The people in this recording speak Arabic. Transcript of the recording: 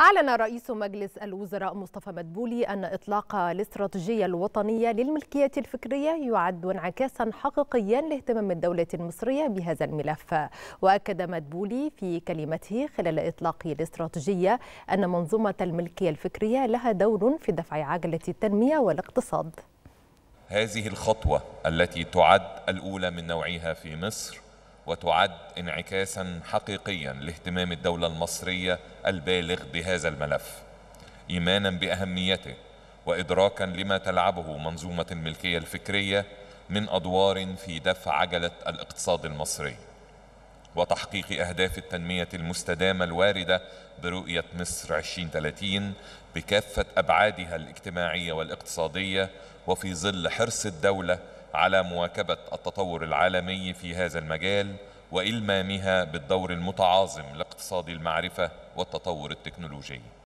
أعلن رئيس مجلس الوزراء مصطفى مدبولي أن إطلاق الاستراتيجية الوطنية للملكية الفكرية يعد انعكاسا حقيقيا لاهتمام الدولة المصرية بهذا الملف وأكد مدبولي في كلمته خلال إطلاق الاستراتيجية أن منظومة الملكية الفكرية لها دور في دفع عجلة التنمية والاقتصاد هذه الخطوة التي تعد الأولى من نوعها في مصر وتعد انعكاسا حقيقيا لاهتمام الدولة المصرية البالغ بهذا الملف إيمانا بأهميته وإدراكا لما تلعبه منظومة الملكية الفكرية من أدوار في دفع عجلة الاقتصاد المصري وتحقيق أهداف التنمية المستدامة الواردة برؤية مصر 2030 بكافة أبعادها الاجتماعية والاقتصادية وفي ظل حرص الدولة على مواكبة التطور العالمي في هذا المجال وإلمامها بالدور المتعاظم لاقتصاد المعرفة والتطور التكنولوجي